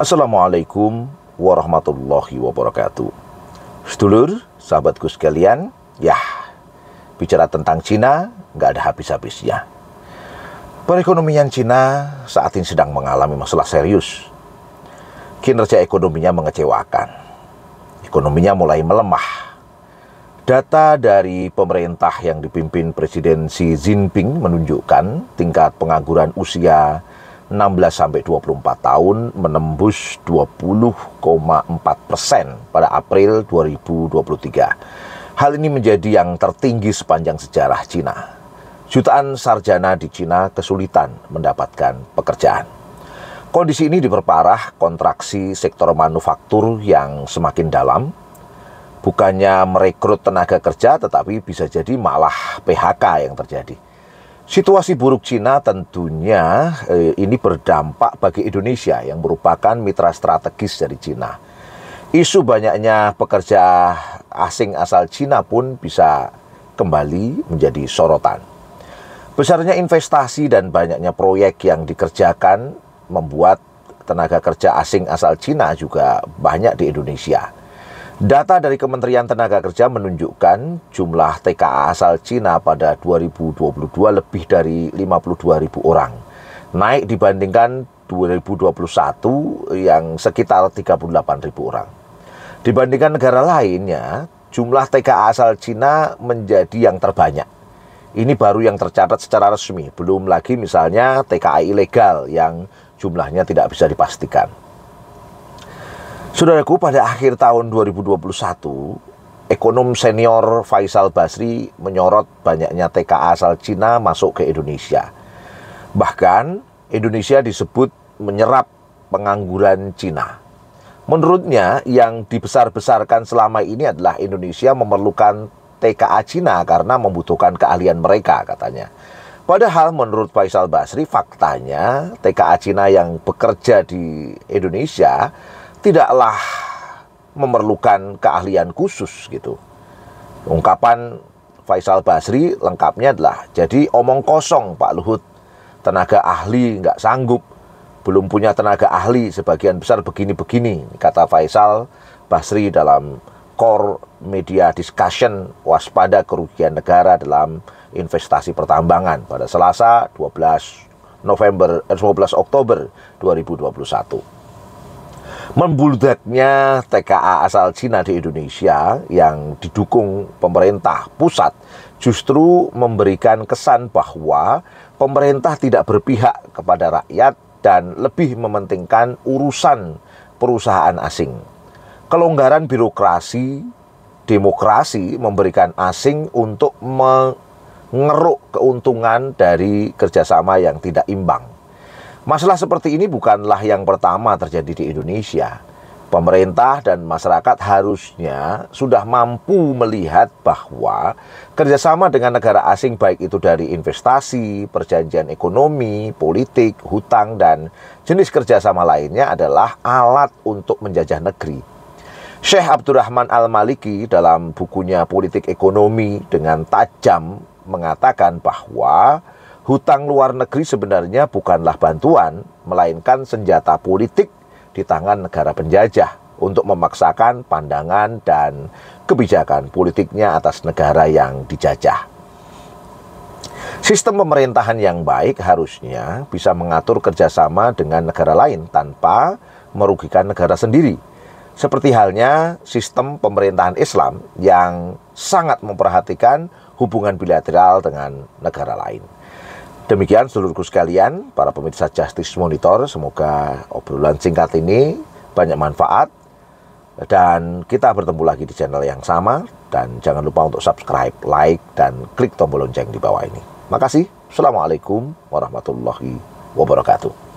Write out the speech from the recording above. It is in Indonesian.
Assalamualaikum warahmatullahi wabarakatuh. Sedulur, sahabatku sekalian, yah, bicara tentang Cina nggak ada habis-habisnya. Perekonomian Cina saat ini sedang mengalami masalah serius. Kinerja ekonominya mengecewakan. Ekonominya mulai melemah. Data dari pemerintah yang dipimpin Presiden Xi Jinping menunjukkan tingkat pengangguran usia 16 sampai 24 tahun menembus 20,4 persen pada April 2023. Hal ini menjadi yang tertinggi sepanjang sejarah Cina. Jutaan sarjana di Cina kesulitan mendapatkan pekerjaan. Kondisi ini diperparah kontraksi sektor manufaktur yang semakin dalam bukannya merekrut tenaga kerja, tetapi bisa jadi malah PHK yang terjadi. Situasi buruk Cina tentunya eh, ini berdampak bagi Indonesia yang merupakan mitra strategis dari Cina. Isu banyaknya pekerja asing asal Cina pun bisa kembali menjadi sorotan. Besarnya investasi dan banyaknya proyek yang dikerjakan membuat tenaga kerja asing asal Cina juga banyak di Indonesia. Data dari Kementerian Tenaga Kerja menunjukkan jumlah TKA asal Cina pada 2022 lebih dari 52.000 orang. Naik dibandingkan 2021 yang sekitar 38.000 orang. Dibandingkan negara lainnya, jumlah TKA asal Cina menjadi yang terbanyak. Ini baru yang tercatat secara resmi, belum lagi misalnya TKA ilegal yang jumlahnya tidak bisa dipastikan. Saudaraku, pada akhir tahun 2021, ekonom senior Faisal Basri menyorot banyaknya TKA asal Cina masuk ke Indonesia. Bahkan, Indonesia disebut menyerap pengangguran Cina. Menurutnya, yang dibesar-besarkan selama ini adalah Indonesia memerlukan TKA Cina karena membutuhkan keahlian mereka, katanya. Padahal menurut Faisal Basri faktanya TKA Cina yang bekerja di Indonesia tidaklah memerlukan keahlian khusus gitu. Ungkapan Faisal Basri lengkapnya adalah jadi omong kosong Pak Luhut. Tenaga ahli nggak sanggup, belum punya tenaga ahli sebagian besar begini-begini, kata Faisal Basri dalam core media discussion waspada kerugian negara dalam investasi pertambangan pada Selasa 12 November eh, 12 Oktober 2021. Membuldaknya TKA asal Cina di Indonesia yang didukung pemerintah pusat justru memberikan kesan bahwa pemerintah tidak berpihak kepada rakyat dan lebih mementingkan urusan perusahaan asing. Kelonggaran birokrasi demokrasi memberikan asing untuk mengeruk keuntungan dari kerjasama yang tidak imbang. Masalah seperti ini bukanlah yang pertama terjadi di Indonesia. Pemerintah dan masyarakat harusnya sudah mampu melihat bahwa kerjasama dengan negara asing baik itu dari investasi, perjanjian ekonomi, politik, hutang, dan jenis kerjasama lainnya adalah alat untuk menjajah negeri. Syekh Abdurrahman Al-Maliki dalam bukunya Politik Ekonomi dengan tajam mengatakan bahwa hutang luar negeri sebenarnya bukanlah bantuan, melainkan senjata politik di tangan negara penjajah untuk memaksakan pandangan dan kebijakan politiknya atas negara yang dijajah. Sistem pemerintahan yang baik harusnya bisa mengatur kerjasama dengan negara lain tanpa merugikan negara sendiri. Seperti halnya sistem pemerintahan Islam yang sangat memperhatikan hubungan bilateral dengan negara lain. Demikian seluruhku sekalian, para pemirsa Justice Monitor, semoga obrolan singkat ini banyak manfaat. Dan kita bertemu lagi di channel yang sama. Dan jangan lupa untuk subscribe, like, dan klik tombol lonceng di bawah ini. Makasih. Assalamualaikum warahmatullahi wabarakatuh.